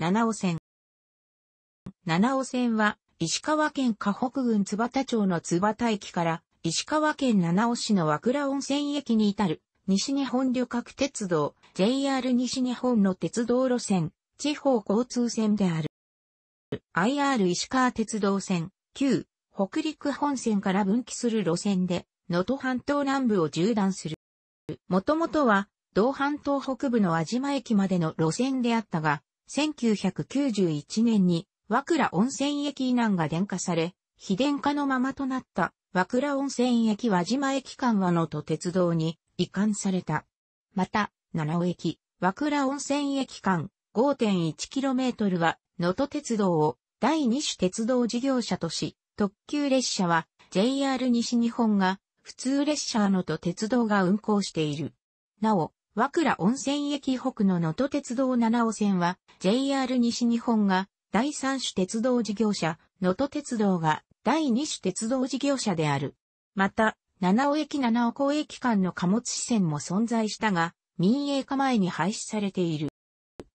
七尾線。七尾線は、石川県河北郡津幡町の津幡駅から、石川県七尾市の和倉温泉駅に至る、西日本旅客鉄道、JR 西日本の鉄道路線、地方交通線である。IR 石川鉄道線、旧、北陸本線から分岐する路線で、能登半島南部を縦断する。もともとは、道半島北部の安島駅までの路線であったが、1991年に和倉温泉駅以南が電化され、非電化のままとなった和倉温泉駅輪島駅間和野と鉄道に移管された。また、七尾駅、和倉温泉駅間 5.1km はのと鉄道を第二種鉄道事業者とし、特急列車は JR 西日本が普通列車のと鉄道が運行している。なお、和倉温泉駅北の能登鉄道七尾線は JR 西日本が第三種鉄道事業者、能登鉄道が第二種鉄道事業者である。また、七尾駅七尾港駅間の貨物支線も存在したが、民営化前に廃止されている。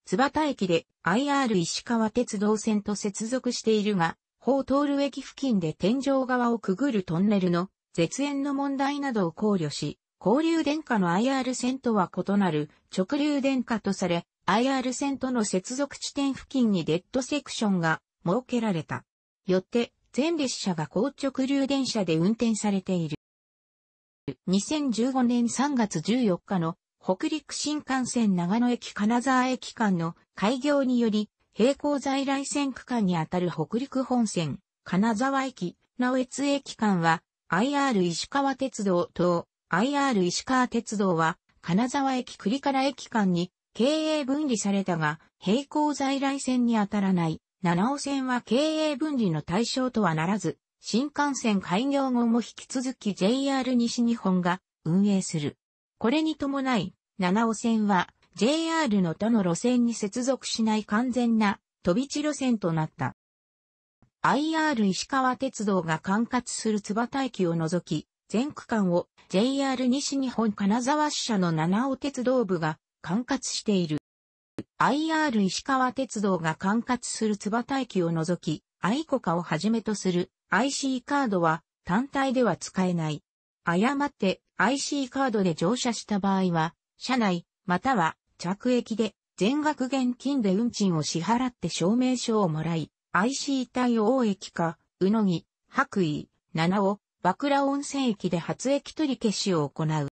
津幡駅で IR 石川鉄道線と接続しているが、法通る駅付近で天井側をくぐるトンネルの絶縁の問題などを考慮し、交流電化の IR 線とは異なる直流電化とされ、IR 線との接続地点付近にデッドセクションが設けられた。よって、全列車が高直流電車で運転されている。2015年3月14日の北陸新幹線長野駅金沢駅間の開業により、並行在来線区間にあたる北陸本線、金沢駅、直越駅間は、IR 石川鉄道等 IR 石川鉄道は、金沢駅栗から駅間に経営分離されたが、並行在来線に当たらない七尾線は経営分離の対象とはならず、新幹線開業後も引き続き JR 西日本が運営する。これに伴い、七尾線は JR の他の路線に接続しない完全な飛び地路線となった。IR 石川鉄道が管轄する津端駅を除き、全区間を JR 西日本金沢支社の七尾鉄道部が管轄している。IR 石川鉄道が管轄する津端駅を除き、愛子化をはじめとする IC カードは単体では使えない。誤って IC カードで乗車した場合は、車内、または着駅で全額現金で運賃を支払って証明書をもらい、IC 対応駅か、うのぎ、白衣、七尾、枕温泉駅で初駅取り消しを行う。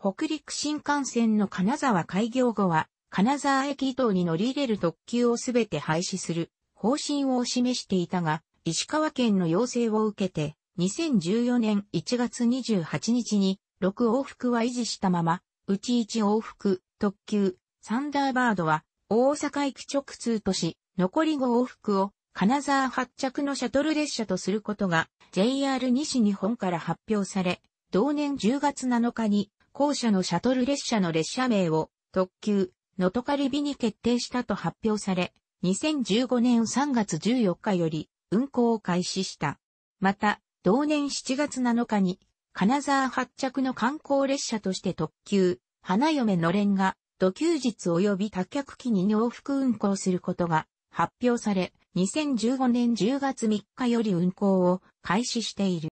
北陸新幹線の金沢開業後は、金沢駅等に乗り入れる特急をすべて廃止する方針を示していたが、石川県の要請を受けて、2014年1月28日に6往復は維持したまま、うち1往復特急サンダーバードは大阪駅直通とし、残り5往復を金沢発着のシャトル列車とすることが JR 西日本から発表され、同年10月7日に校舎のシャトル列車の列車名を特急、のとかりびに決定したと発表され、2015年3月14日より運行を開始した。また、同年7月7日に金沢発着の観光列車として特急、花嫁のれんが、土休日及び多客機に往復運行することが発表され、2015年10月3日より運行を開始している。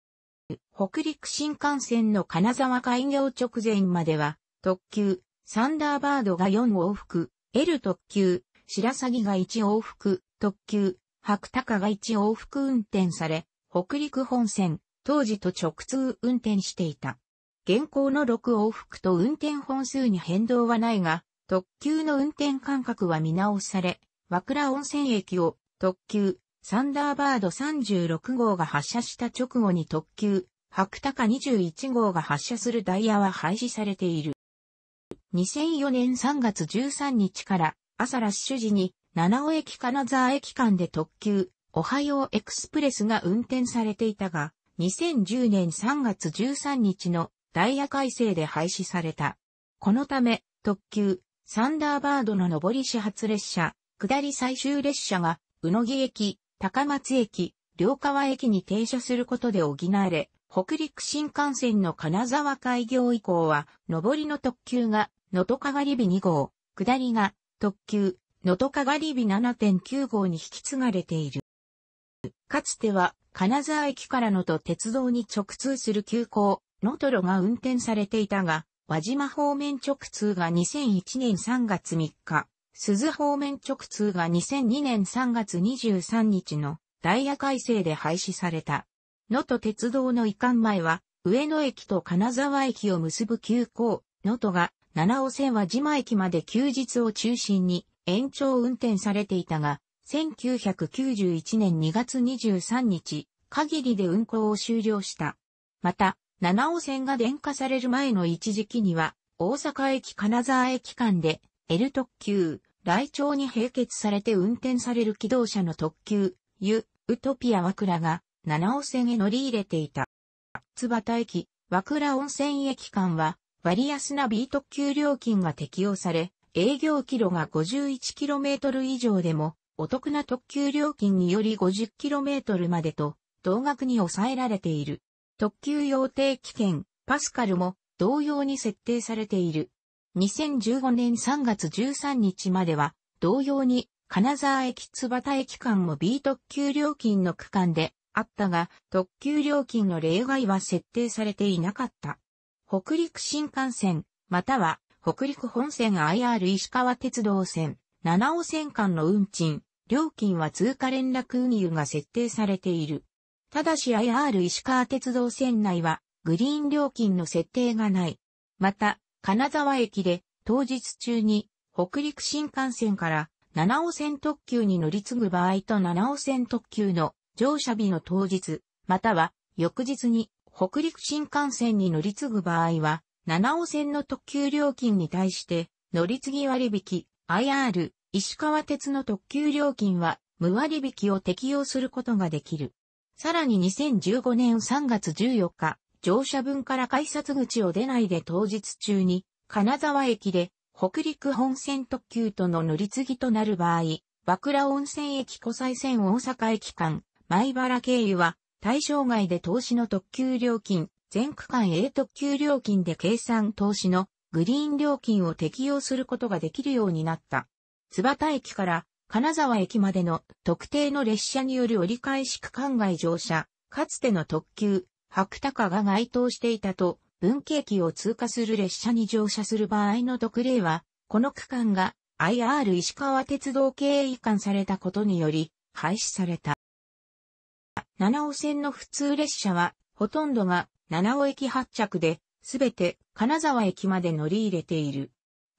北陸新幹線の金沢開業直前までは、特急、サンダーバードが4往復、L 特急、白鷺が1往復、特急、白鷹が1往復運転され、北陸本線、当時と直通運転していた。現行の6往復と運転本数に変動はないが、特急の運転間隔は見直され、和倉温泉駅を特急、サンダーバード36号が発射した直後に特急、白鷹21号が発射するダイヤは廃止されている。2004年3月13日から朝ラッシュ時に七尾駅金沢駅間で特急、オハヨーエクスプレスが運転されていたが、2010年3月13日のダイヤ改正で廃止された。このため、特急、サンダーバードの上り始発列車、下り最終列車が宇野木駅、高松駅、両川駅に停車することで補われ、北陸新幹線の金沢開業以降は、上りの特急が、能登かがり火2号、下りが、特急、能登かがり火7.9号に引き継がれている。かつては、金沢駅からのと鉄道に直通する急行、能登が運転されていたが、輪島方面直通が2001年3月3日、鈴方面直通が2002年3月23日のダイヤ改正で廃止された。能登鉄道の移管前は、上野駅と金沢駅を結ぶ急行、能登が、七尾線は島駅まで休日を中心に延長運転されていたが、1991年2月23日、限りで運行を終了した。また、七尾線が電化される前の一時期には、大阪駅金沢駅間で L 特急、雷鳥に併結されて運転される機動車の特急、ユ、ウトピア和倉が、七尾線へ乗り入れていた。津畑駅、和倉温泉駅間は、割安な B 特急料金が適用され、営業キロが 51km 以上でも、お得な特急料金により 50km までと、同額に抑えられている。特急用定期券、パスカルも同様に設定されている。2015年3月13日までは、同様に、金沢駅津端駅間も B 特急料金の区間であったが、特急料金の例外は設定されていなかった。北陸新幹線、または北陸本線 IR 石川鉄道線、七尾線間の運賃、料金は通過連絡運輸が設定されている。ただし IR 石川鉄道線内はグリーン料金の設定がない。また、金沢駅で当日中に北陸新幹線から七尾線特急に乗り継ぐ場合と七尾線特急の乗車日の当日、または翌日に北陸新幹線に乗り継ぐ場合は、七尾線の特急料金に対して乗り継ぎ割引 IR 石川鉄の特急料金は無割引を適用することができる。さらに2015年3月14日、乗車分から改札口を出ないで当日中に、金沢駅で北陸本線特急との乗り継ぎとなる場合、和倉温泉駅湖西線大阪駅間、米原経由は対象外で投資の特急料金、全区間 A 特急料金で計算投資のグリーン料金を適用することができるようになった。津端駅から金沢駅までの特定の列車による折り返し区間外乗車、かつての特急、白鷹が該当していたと、文京駅を通過する列車に乗車する場合の特例は、この区間が IR 石川鉄道経営移管されたことにより、廃止された。七尾線の普通列車は、ほとんどが七尾駅発着で、すべて金沢駅まで乗り入れている。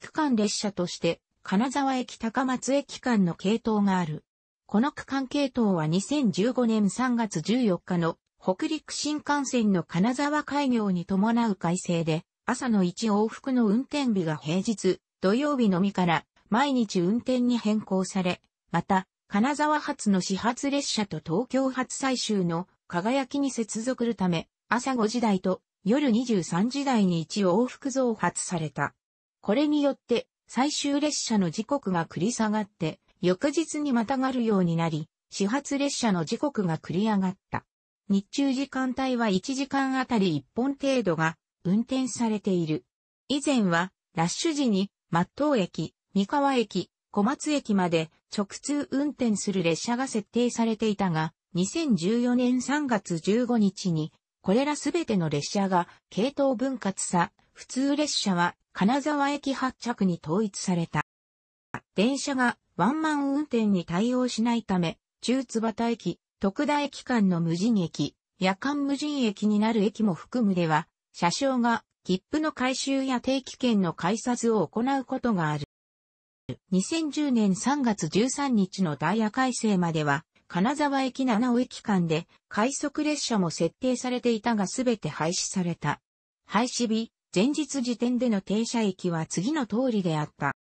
区間列車として、金沢駅高松駅間の系統がある。この区間系統は2015年3月14日の北陸新幹線の金沢開業に伴う改正で、朝の1往復の運転日が平日、土曜日のみから毎日運転に変更され、また、金沢発の始発列車と東京発最終の輝きに接続るため、朝5時台と夜23時台に1往復増発された。これによって、最終列車の時刻が繰り下がって、翌日にまたがるようになり、始発列車の時刻が繰り上がった。日中時間帯は1時間あたり1本程度が運転されている。以前は、ラッシュ時に、松東駅、三河駅、小松駅まで直通運転する列車が設定されていたが、2014年3月15日に、これらすべての列車が系統分割さ、普通列車は金沢駅発着に統一された。電車がワンマン運転に対応しないため、中津畑駅、特大駅間の無人駅、夜間無人駅になる駅も含むでは、車掌が切符の回収や定期券の改札を行うことがある。2010年3月13日のダイヤ改正までは、金沢駅七尾駅間で快速列車も設定されていたがすべて廃止された。廃止日、前日時点での停車駅は次の通りであった。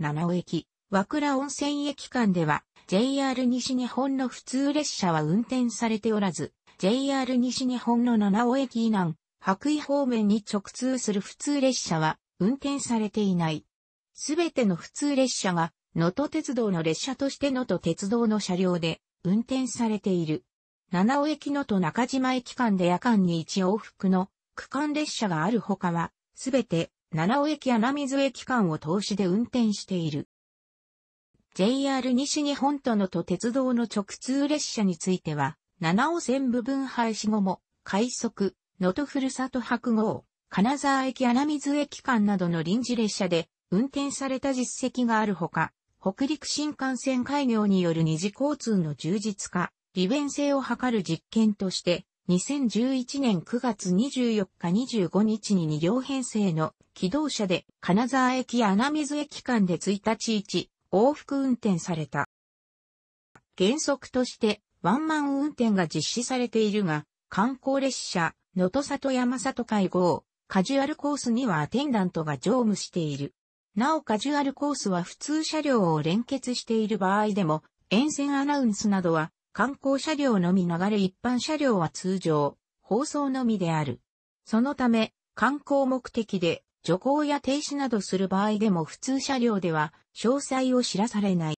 七尾駅、和倉温泉駅間では JR 西日本の普通列車は運転されておらず、JR 西日本の七尾駅以南、白衣方面に直通する普通列車は運転されていない。すべての普通列車が、能登鉄道の列車として能登鉄道の車両で運転されている。七尾駅のと中島駅間で夜間に一往復の区間列車があるほかは、すべて七尾駅や名水駅間を通しで運転している。JR 西日本との都鉄道の直通列車については、七尾線部分廃止後も、快速、野戸ふるさと白号、金沢駅穴水駅間などの臨時列車で運転された実績があるほか、北陸新幹線開業による二次交通の充実化、利便性を図る実験として、2011年9月24日25日に2両編成の機動車で金沢駅穴水駅間で1日1往復運転された。原則としてワンマン運転が実施されているが、観光列車、能登里山里会合、カジュアルコースにはアテンダントが乗務している。なおカジュアルコースは普通車両を連結している場合でも、沿線アナウンスなどは観光車両のみ流れ一般車両は通常、放送のみである。そのため、観光目的で徐行や停止などする場合でも普通車両では詳細を知らされない。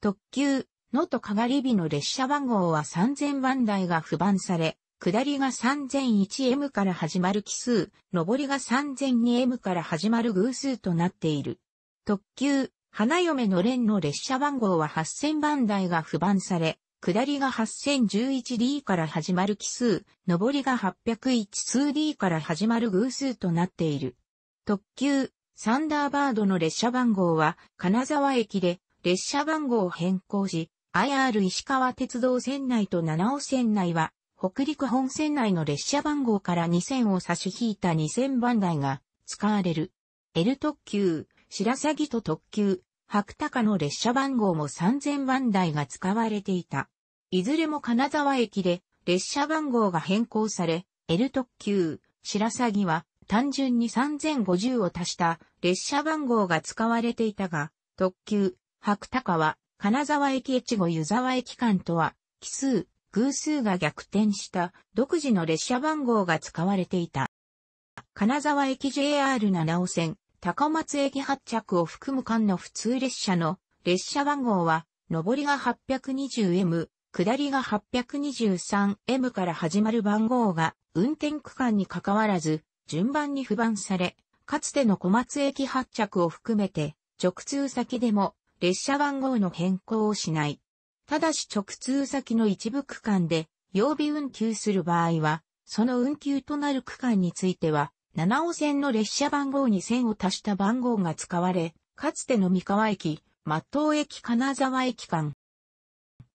特急、のとかがり火の列車番号は3000番台が不番され、下りが 3001M から始まる奇数、上りが 3002M から始まる偶数となっている。特急、花嫁の連の列車番号は8000番台が不番され、下りが 8011D から始まる奇数、上りが 801D から始まる偶数となっている。特急、サンダーバードの列車番号は、金沢駅で列車番号を変更し、IR 石川鉄道線内と七尾線内は、北陸本線内の列車番号から2000を差し引いた2000番台が使われる。L 特急、白鷺と特急、白鷹の列車番号も3000番台が使われていた。いずれも金沢駅で列車番号が変更され、L 特急、白鷺は単純に3050を足した列車番号が使われていたが、特急、白鷹は金沢駅越後湯沢駅間とは、奇数、偶数が逆転した独自の列車番号が使われていた。金沢駅 JR 七尾線、高松駅発着を含む間の普通列車の列車番号は、上りが 820M、下りが 823M から始まる番号が、運転区間に関わらず、順番に付番され、かつての小松駅発着を含めて、直通先でも、列車番号の変更をしない。ただし直通先の一部区間で、曜日運休する場合は、その運休となる区間については、七尾線の列車番号に線を足した番号が使われ、かつての三河駅、松東駅金沢駅間。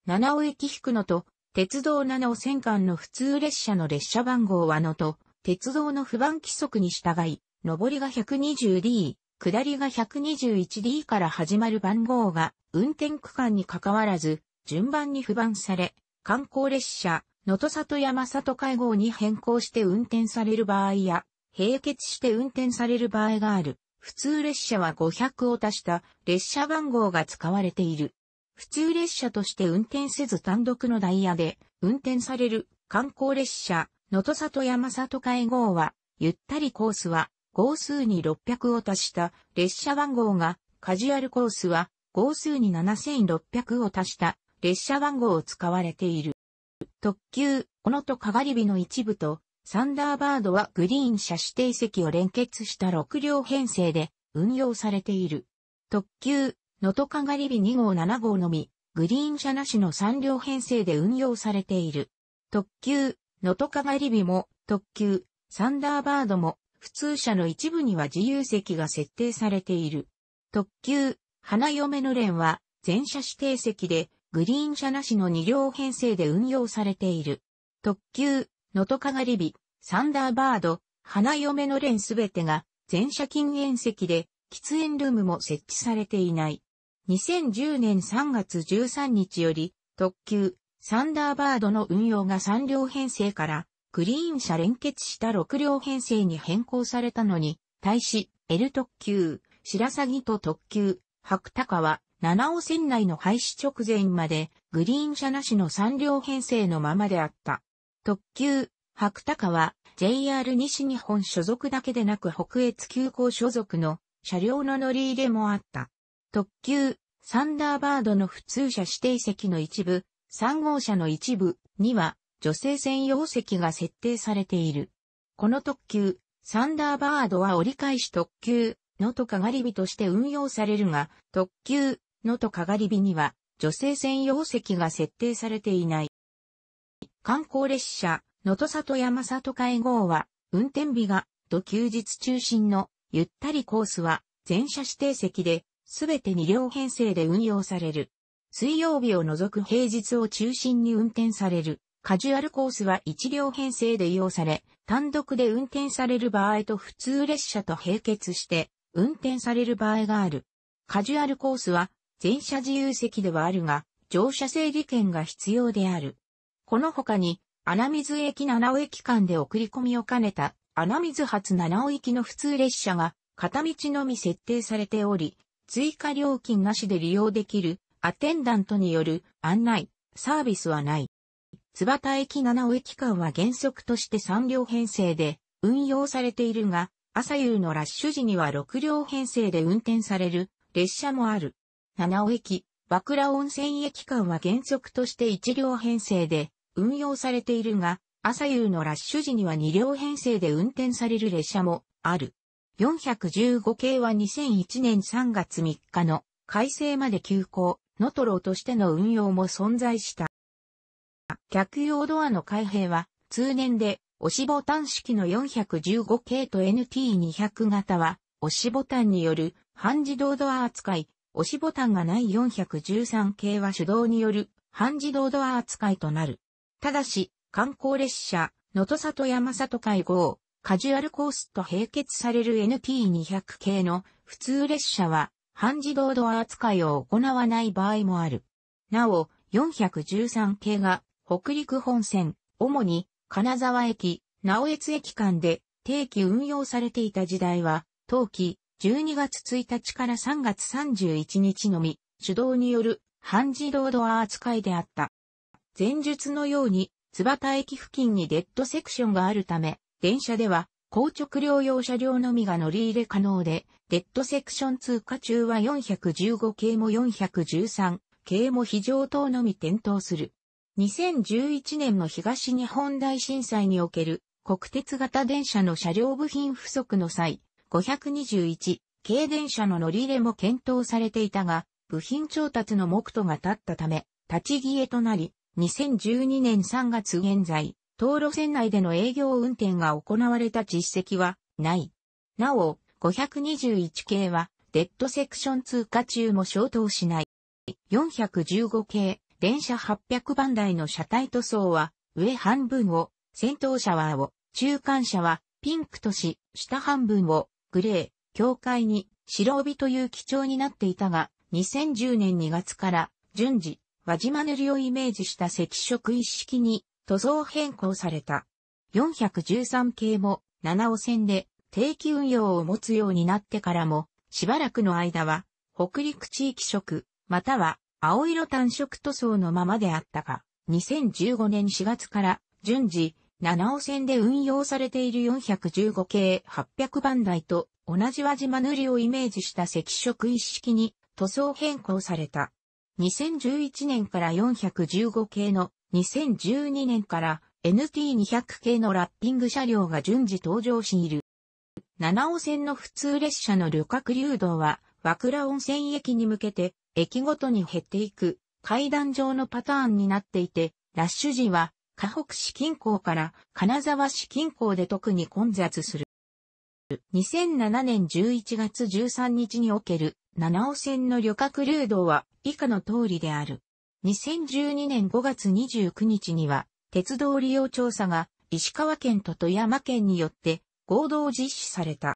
七尾駅引くのと、鉄道七尾線間の普通列車の列車番号はのと、鉄道の不番規則に従い、上りが 120D、下りが 121D から始まる番号が、運転区間に関わらず、順番に不番され、観光列車、のと里山里会合に変更して運転される場合や、並結して運転される場合がある。普通列車は500を足した列車番号が使われている。普通列車として運転せず単独のダイヤで運転される観光列車、野戸里山里海号は、ゆったりコースは、号数に600を足した列車番号が、カジュアルコースは、号数に7600を足した列車番号を使われている。特急、小野とかがり火の一部と、サンダーバードはグリーン車指定席を連結した6両編成で運用されている。特急、のとかがりび2号7号のみ、グリーン車なしの3両編成で運用されている。特急、のとかがりびも、特急、サンダーバードも、普通車の一部には自由席が設定されている。特急、花嫁の連は、全車指定席で、グリーン車なしの2両編成で運用されている。特急、のとかがり火、サンダーバード、花嫁の連すべてが全車禁煙席で、喫煙ルームも設置されていない。2010年3月13日より、特急、サンダーバードの運用が3両編成から、グリーン車連結した6両編成に変更されたのに、対し、L 特急、白鷺と特急、白鷹は、七尾線内の廃止直前まで、グリーン車なしの3両編成のままであった。特急、白鷹は JR 西日本所属だけでなく北越急行所属の車両の乗り入れもあった。特急、サンダーバードの普通車指定席の一部、3号車の一部には女性専用席が設定されている。この特急、サンダーバードは折り返し特急、のとかがり火として運用されるが、特急、のとかがり火には女性専用席が設定されていない。観光列車、能登里山里海号は、運転日が、土休日中心の、ゆったりコースは、全車指定席で、すべて2両編成で運用される。水曜日を除く平日を中心に運転される。カジュアルコースは1両編成で利用され、単独で運転される場合と普通列車と並結して、運転される場合がある。カジュアルコースは、全車自由席ではあるが、乗車整理券が必要である。この他に、穴水駅七尾駅間で送り込みを兼ねた、穴水発七尾行きの普通列車が、片道のみ設定されており、追加料金なしで利用できる、アテンダントによる案内、サービスはない。津幡駅七尾駅間は原則として3両編成で運用されているが、朝夕のラッシュ時には6両編成で運転される列車もある。七尾駅、和倉温泉駅間は原則として1両編成で運用されているが、朝夕のラッシュ時には2両編成で運転される列車もある。415系は2001年3月3日の改正まで休校、ノトロとしての運用も存在した。客用ドアの開閉は通年で押しボタン式の415系と NT200 型は押しボタンによる半自動ドア扱い、押しボタンがない413系は手動による半自動ドア扱いとなる。ただし、観光列車、と登里山里会合、カジュアルコースと併結される NT200 系の普通列車は、半自動ドア扱いを行わない場合もある。なお、413系が、北陸本線、主に、金沢駅、直江津駅間で、定期運用されていた時代は、当期、12月1日から3月31日のみ、手動による半自動ドア扱いであった。前述のように、津幡駅付近にデッドセクションがあるため、電車では、硬直療養車両のみが乗り入れ可能で、デッドセクション通過中は415系も413系も非常灯のみ点灯する。2011年の東日本大震災における国鉄型電車の車両部品不足の際、521系電車の乗り入れも検討されていたが、部品調達の目途が立ったため、立ち消えとなり、2012年3月現在、道路線内での営業運転が行われた実績はない。なお、521系は、デッドセクション通過中も消灯しない。415系、電車800番台の車体塗装は、上半分を、先頭車はを、中間車は、ピンクとし、下半分を、グレー、境界に、白帯という基調になっていたが、2010年2月から、順次、輪島塗りをイメージした赤色一式に塗装変更された。413系も七尾線で定期運用を持つようになってからも、しばらくの間は北陸地域色、または青色単色塗装のままであったが、2015年4月から順次、七尾線で運用されている415系800番台と同じ輪島塗りをイメージした赤色一式に塗装変更された。2011年から415系の2012年から NT200 系のラッピング車両が順次登場している。七尾線の普通列車の旅客流動は、和倉温泉駅に向けて、駅ごとに減っていく、階段状のパターンになっていて、ラッシュ時は、河北市近郊から金沢市近郊で特に混雑する。2007年11月13日における七尾線の旅客流動は以下の通りである。2012年5月29日には鉄道利用調査が石川県と富山県によって合同実施された。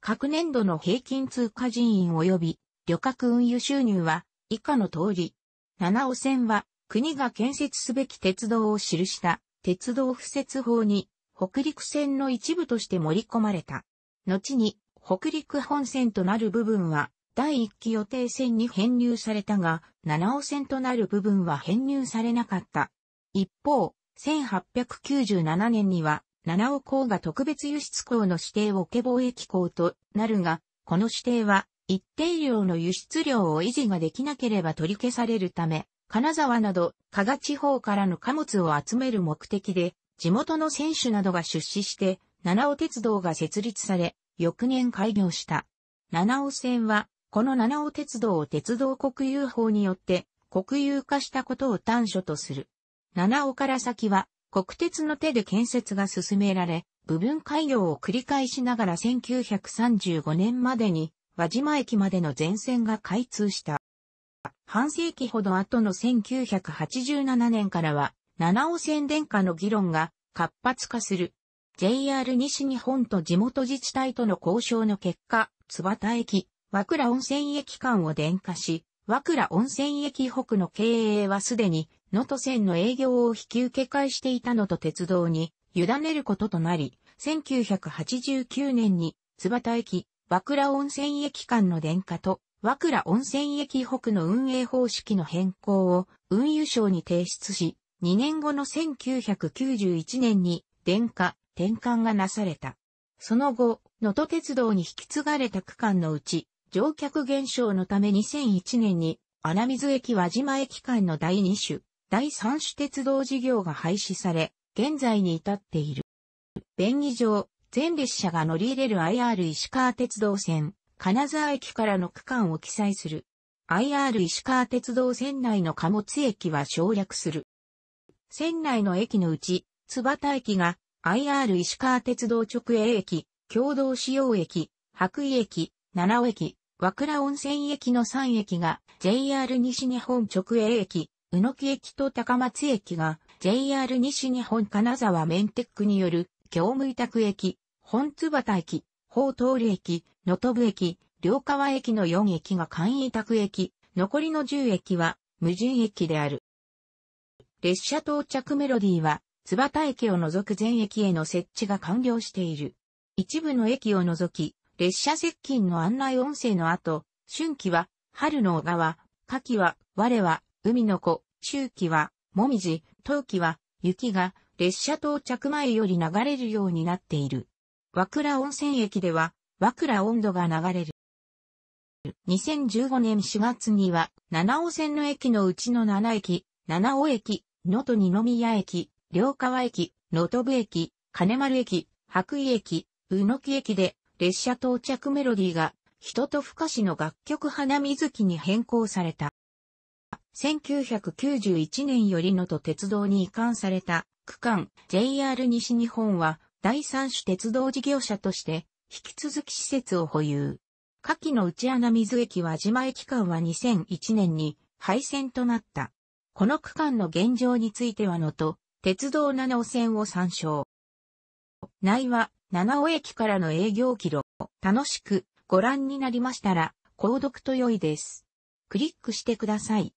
各年度の平均通過人員及び旅客運輸収入は以下の通り。七尾線は国が建設すべき鉄道を記した鉄道敷設法に北陸線の一部として盛り込まれた。後に、北陸本線となる部分は、第一期予定線に編入されたが、七尾線となる部分は編入されなかった。一方、1897年には、七尾港が特別輸出港の指定を受け貿易港となるが、この指定は、一定量の輸出量を維持ができなければ取り消されるため、金沢など、加賀地方からの貨物を集める目的で、地元の選手などが出資して、七尾鉄道が設立され、翌年開業した。七尾線は、この七尾鉄道を鉄道国有法によって国有化したことを端緒とする。七尾から先は国鉄の手で建設が進められ、部分開業を繰り返しながら1935年までに輪島駅までの全線が開通した。半世紀ほど後の1987年からは七尾線電化の議論が活発化する。JR 西日本と地元自治体との交渉の結果、津端駅、和倉温泉駅間を電化し、和倉温泉駅北の経営はすでに、能登線の営業を引き受け返していたのと鉄道に委ねることとなり、1989年に津端駅、和倉温泉駅間の電化と、和倉温泉駅北の運営方式の変更を運輸省に提出し、2年後の1991年に電化、転換がなされた。その後、能登鉄道に引き継がれた区間のうち、乗客減少のため2001年に、穴水駅輪島駅間の第2種、第3種鉄道事業が廃止され、現在に至っている。便宜上、全列車が乗り入れる IR 石川鉄道線、金沢駅からの区間を記載する。IR 石川鉄道線内の貨物駅は省略する。船内の駅のうち、津幡駅が IR 石川鉄道直営駅、共同使用駅、白衣駅、七尾駅、和倉温泉駅の3駅が JR 西日本直営駅、宇野木駅と高松駅が JR 西日本金沢メンテックによる業務委託駅、本津幡駅、宝通駅、野部駅、両川駅の4駅が簡易委託駅、残りの10駅は無人駅である。列車到着メロディーは、津端駅を除く全駅への設置が完了している。一部の駅を除き、列車接近の案内音声の後、春季は、春の小川、夏季は、我は、海の子、秋季は、もみじ、冬季は、雪が、列車到着前より流れるようになっている。和倉温泉駅では、和倉温度が流れる。2015年4月には、七尾線の駅のうちの7駅、七尾駅、能登二宮駅、両川駅、能登部駅、金丸駅、白衣駅、宇野木駅で列車到着メロディーが、人と深視の楽曲花水木に変更された。1991年より能登鉄道に移管された区間 JR 西日本は第三種鉄道事業者として引き続き施設を保有。下記の内穴水駅は島駅間は2001年に廃線となった。この区間の現状についてはのと、鉄道七尾線を参照。内は七尾駅からの営業記録。楽しくご覧になりましたら、購読と良いです。クリックしてください。